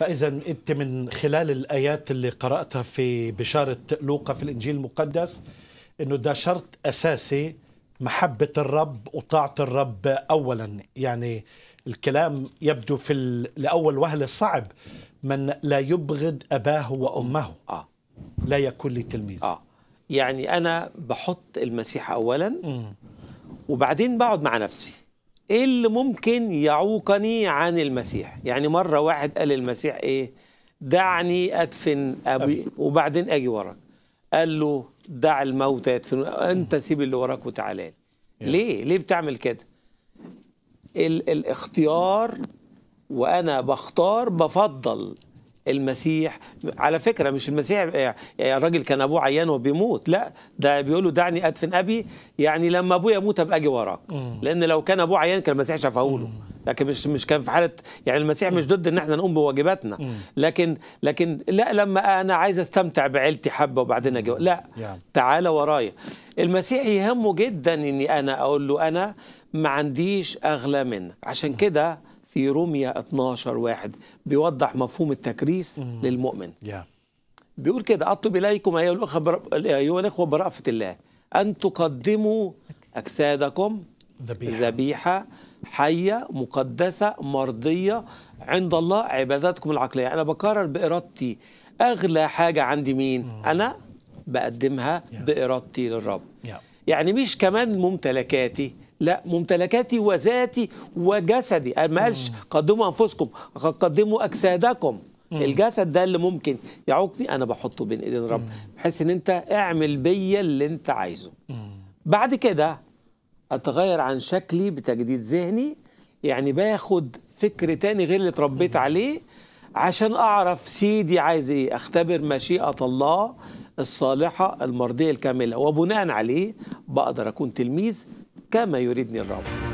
فإذا أنت من خلال الآيات اللي قرأتها في بشارة لوقا في الإنجيل المقدس أنه ده شرط أساسي محبة الرب وطاعة الرب أولا يعني الكلام يبدو في لأول وهلة صعب من لا يبغض أباه وأمه آه. لا يكون لتلميذ آه. يعني أنا بحط المسيح أولا م. وبعدين بقعد مع نفسي ايه اللي ممكن يعوقني عن المسيح يعني مره واحد قال للمسيح ايه دعني ادفن ابي وبعدين اجي وراك قال له دع الموتى يدفنون انت سيب اللي وراك وتعالى ليه ليه بتعمل كده ال الاختيار وانا بختار بفضل المسيح على فكرة مش المسيح آه، آه، الراجل كان أبوه عيان وبيموت لا ده بيقول له دعني أدفن أبي يعني لما أبويا يموت أبقى أجي وراك لأن لو كان أبوه عيان كان المسيح شفاه لكن مش مش كان في حاله يعني المسيح مش ضد ان احنا نقوم بواجباتنا لكن لكن لا لما انا عايز استمتع بعيلتي حبه وبعدين اجي لا تعالى ورايا المسيح يهمه جدا اني انا اقول له انا ما عنديش اغلى منك عشان كده في روميا 12 واحد بيوضح مفهوم التكريس مم. للمؤمن yeah. بيقول كده أطلب إليكم أيها الأخوة برأفة الله أن تقدموا أجسادكم ذبيحة حية مقدسة مرضية عند الله عباداتكم العقلية أنا بقرر بإرادتي أغلى حاجة عندي مين مم. أنا بقدمها yeah. بإرادتي للرب yeah. يعني مش كمان ممتلكاتي لا ممتلكاتي وذاتي وجسدي ما قالش قدموا أنفسكم قدموا أجسادكم الجسد ده اللي ممكن يعوقني أنا بحطه بين إيدين رب بحيث إن أنت اعمل بيا اللي أنت عايزه بعد كده أتغير عن شكلي بتجديد ذهني يعني باخد فكر تاني غير اللي اتربيت عليه عشان أعرف سيدي عايز إيه أختبر مشيئة الله الصالحة المرضية الكاملة وبناء عليه بقدر أكون تلميذ كما يريدني الرب